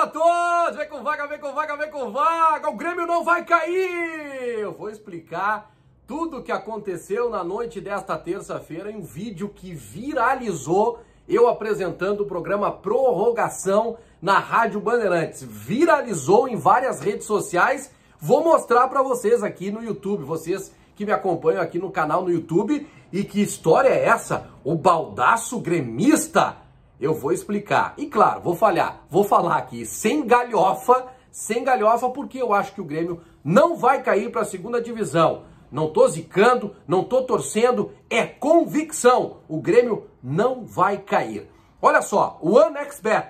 a todos! Vem com vaga, vem com vaga, vem com vaga! O Grêmio não vai cair! Eu vou explicar tudo o que aconteceu na noite desta terça-feira em um vídeo que viralizou eu apresentando o programa Prorrogação na Rádio Bandeirantes. Viralizou em várias redes sociais. Vou mostrar para vocês aqui no YouTube, vocês que me acompanham aqui no canal no YouTube. E que história é essa? O baldaço gremista eu vou explicar. E claro, vou falhar. Vou falar aqui sem galhofa, sem galhofa, porque eu acho que o Grêmio não vai cair para a segunda divisão. Não tô zicando, não tô torcendo, é convicção. O Grêmio não vai cair. Olha só, o OneXBet,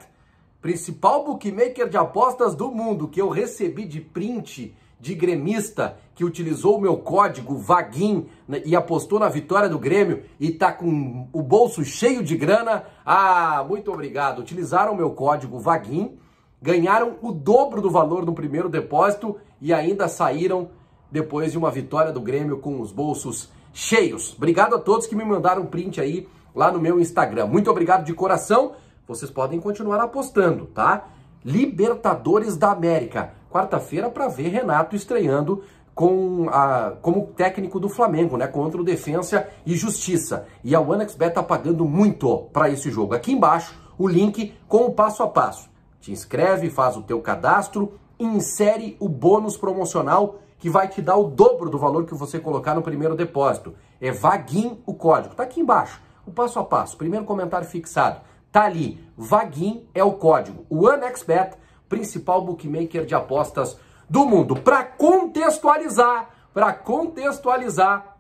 principal bookmaker de apostas do mundo, que eu recebi de print de gremista que utilizou o meu código Vaguin né, e apostou na vitória do Grêmio e tá com o bolso cheio de grana. Ah, muito obrigado. Utilizaram o meu código Vaguin, ganharam o dobro do valor no primeiro depósito e ainda saíram depois de uma vitória do Grêmio com os bolsos cheios. Obrigado a todos que me mandaram print aí lá no meu Instagram. Muito obrigado de coração. Vocês podem continuar apostando, tá? Libertadores da América quarta-feira para ver Renato estreando com a, como técnico do Flamengo, né? Contra o Defensa e Justiça. E a OneXBet tá pagando muito para esse jogo. Aqui embaixo o link com o passo a passo. Te inscreve, faz o teu cadastro, insere o bônus promocional que vai te dar o dobro do valor que você colocar no primeiro depósito. É Vaguin o código. Tá aqui embaixo. O passo a passo. Primeiro comentário fixado. Tá ali. Vaguin é o código. O OneXBet principal bookmaker de apostas do mundo. Para contextualizar, para contextualizar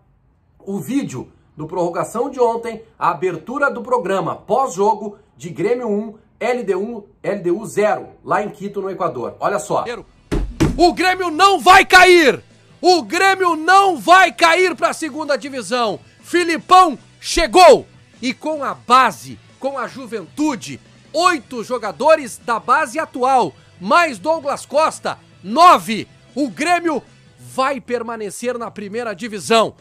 o vídeo do prorrogação de ontem, a abertura do programa pós-jogo de Grêmio 1, LDU, LDU 0, lá em Quito, no Equador. Olha só. O Grêmio não vai cair! O Grêmio não vai cair para a segunda divisão. Filipão chegou e com a base, com a juventude, oito jogadores da base atual, mais Douglas Costa, nove. O Grêmio vai permanecer na primeira divisão.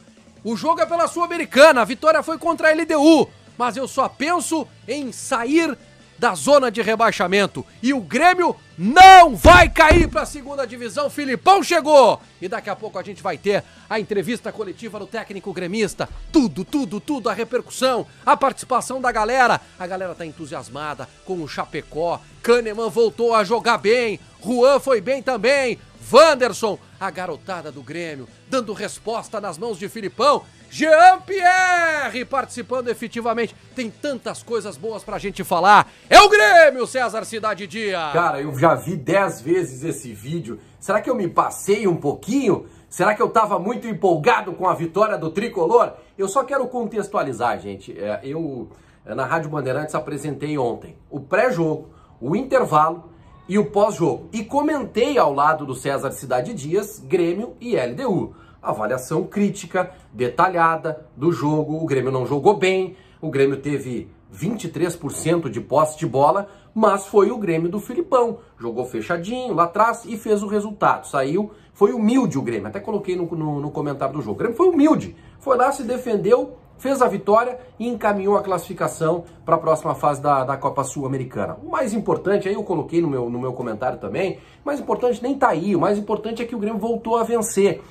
O jogo é pela Sul-Americana, a vitória foi contra a LDU, mas eu só penso em sair da zona de rebaixamento. E o Grêmio não vai cair para a segunda divisão. Filipão chegou! E daqui a pouco a gente vai ter a entrevista coletiva do técnico gremista. Tudo, tudo, tudo, a repercussão, a participação da galera. A galera tá entusiasmada com o Chapecó. Kahneman voltou a jogar bem. Juan foi bem também. Wanderson, a garotada do Grêmio, dando resposta nas mãos de Filipão Jean-Pierre participando efetivamente. Tem tantas coisas boas pra gente falar. É o Grêmio, César Cidade Dia. Cara, eu já vi dez vezes esse vídeo. Será que eu me passei um pouquinho? Será que eu estava muito empolgado com a vitória do tricolor? Eu só quero contextualizar, gente. É, eu, é, na Rádio Bandeirantes, apresentei ontem o pré-jogo, o intervalo e o pós-jogo. E comentei ao lado do César Cidade Dias, Grêmio e LDU avaliação crítica, detalhada do jogo. O Grêmio não jogou bem, o Grêmio teve 23% de posse de bola, mas foi o Grêmio do Filipão. Jogou fechadinho lá atrás e fez o resultado. Saiu, foi humilde o Grêmio. Até coloquei no, no, no comentário do jogo. O Grêmio foi humilde, foi lá, se defendeu, fez a vitória e encaminhou a classificação para a próxima fase da, da Copa Sul-Americana. O mais importante, aí eu coloquei no meu, no meu comentário também, o mais importante nem tá aí, o mais importante é que o Grêmio voltou a vencer.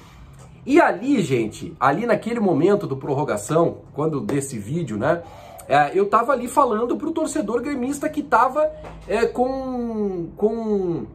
E ali, gente, ali naquele momento do prorrogação, quando desse vídeo, né? É, eu tava ali falando pro torcedor gremista que tava é, com, com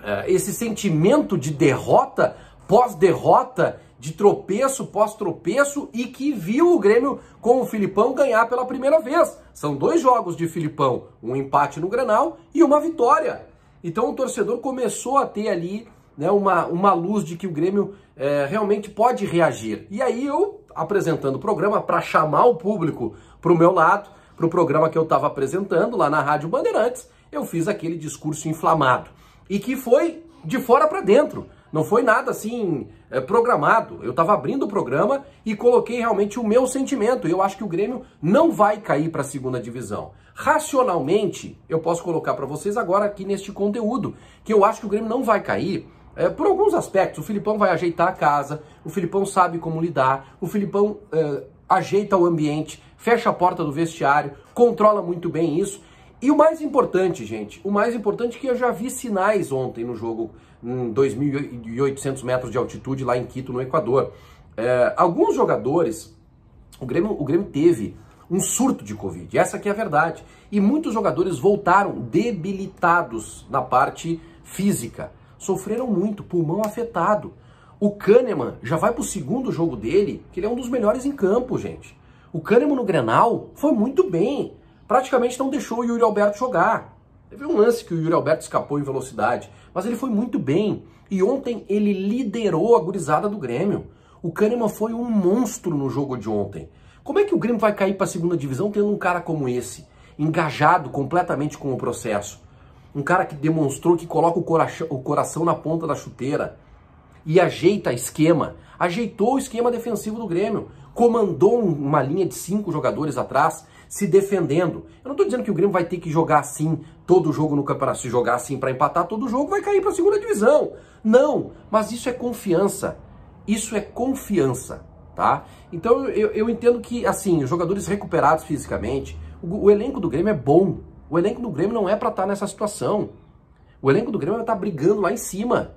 é, esse sentimento de derrota, pós-derrota, de tropeço, pós-tropeço e que viu o Grêmio com o Filipão ganhar pela primeira vez. São dois jogos de Filipão, um empate no Granal e uma vitória. Então o torcedor começou a ter ali né, uma, uma luz de que o Grêmio é, realmente pode reagir. E aí eu, apresentando o programa, para chamar o público para o meu lado, para o programa que eu estava apresentando lá na Rádio Bandeirantes, eu fiz aquele discurso inflamado. E que foi de fora para dentro. Não foi nada assim é, programado. Eu estava abrindo o programa e coloquei realmente o meu sentimento. Eu acho que o Grêmio não vai cair para a segunda divisão. Racionalmente, eu posso colocar para vocês agora aqui neste conteúdo que eu acho que o Grêmio não vai cair é, por alguns aspectos. O Filipão vai ajeitar a casa, o Filipão sabe como lidar, o Filipão é, ajeita o ambiente, fecha a porta do vestiário, controla muito bem isso. E o mais importante, gente, o mais importante é que eu já vi sinais ontem no jogo em 2.800 metros de altitude lá em Quito, no Equador. É, alguns jogadores, o Grêmio, o Grêmio teve um surto de Covid, essa que é a verdade. E muitos jogadores voltaram debilitados na parte física sofreram muito, pulmão afetado. O Kahneman já vai para o segundo jogo dele, que ele é um dos melhores em campo, gente. O Kahneman no Grenal foi muito bem. Praticamente não deixou o Yuri Alberto jogar. Teve um lance que o Yuri Alberto escapou em velocidade, mas ele foi muito bem. E ontem ele liderou a gurizada do Grêmio. O Kahneman foi um monstro no jogo de ontem. Como é que o Grêmio vai cair para a segunda divisão tendo um cara como esse, engajado completamente com o processo? um cara que demonstrou que coloca o, o coração na ponta da chuteira e ajeita esquema. Ajeitou o esquema defensivo do Grêmio, comandou uma linha de cinco jogadores atrás, se defendendo. Eu não estou dizendo que o Grêmio vai ter que jogar assim todo jogo no campeonato. Se jogar assim para empatar todo jogo, vai cair para a segunda divisão. Não, mas isso é confiança. Isso é confiança, tá? Então eu, eu entendo que, assim, os jogadores recuperados fisicamente, o, o elenco do Grêmio é bom. O elenco do Grêmio não é para estar tá nessa situação. O elenco do Grêmio está brigando lá em cima.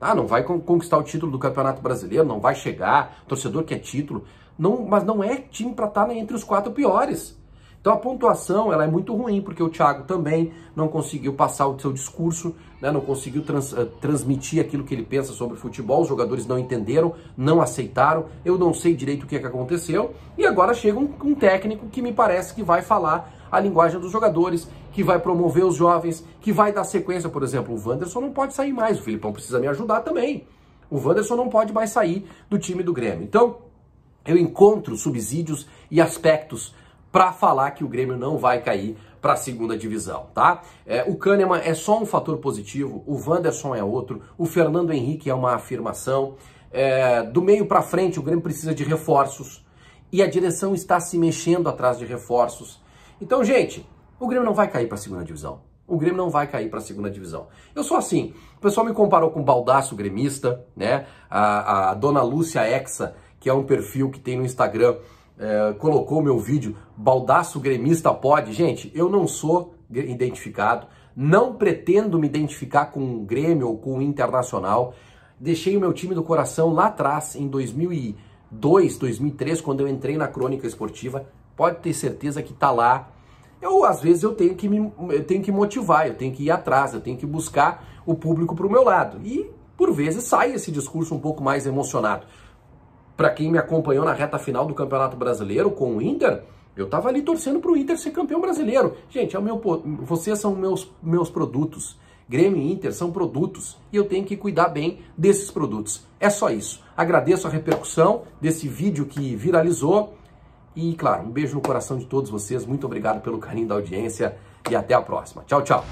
Ah, não vai conquistar o título do Campeonato Brasileiro, não vai chegar, torcedor quer título. Não, mas não é time para estar tá entre os quatro piores. Então a pontuação ela é muito ruim, porque o Thiago também não conseguiu passar o seu discurso, né? não conseguiu trans, eh, transmitir aquilo que ele pensa sobre futebol, os jogadores não entenderam, não aceitaram, eu não sei direito o que, é que aconteceu, e agora chega um, um técnico que me parece que vai falar a linguagem dos jogadores, que vai promover os jovens, que vai dar sequência, por exemplo, o Wanderson não pode sair mais, o Filipão precisa me ajudar também. O Wanderson não pode mais sair do time do Grêmio. Então, eu encontro subsídios e aspectos para falar que o Grêmio não vai cair para a segunda divisão, tá? É, o Kahneman é só um fator positivo, o Wanderson é outro, o Fernando Henrique é uma afirmação. É, do meio para frente, o Grêmio precisa de reforços e a direção está se mexendo atrás de reforços. Então, gente, o Grêmio não vai cair para a segunda divisão. O Grêmio não vai cair para a segunda divisão. Eu sou assim. O pessoal me comparou com o Baldaço gremista, né? A, a dona Lúcia Exa, que é um perfil que tem no Instagram, é, colocou meu vídeo Baldaço gremista pode. Gente, eu não sou identificado. Não pretendo me identificar com o Grêmio ou com o Internacional. Deixei o meu time do coração lá atrás, em 2002, 2003, quando eu entrei na crônica esportiva. Pode ter certeza que está lá. Eu, às vezes, eu tenho que me eu tenho que motivar, eu tenho que ir atrás, eu tenho que buscar o público para o meu lado. E, por vezes, sai esse discurso um pouco mais emocionado. Para quem me acompanhou na reta final do Campeonato Brasileiro com o Inter, eu estava ali torcendo para o Inter ser campeão brasileiro. Gente, é o meu, vocês são meus, meus produtos. Grêmio e Inter são produtos e eu tenho que cuidar bem desses produtos. É só isso. Agradeço a repercussão desse vídeo que viralizou. E, claro, um beijo no coração de todos vocês. Muito obrigado pelo carinho da audiência e até a próxima. Tchau, tchau.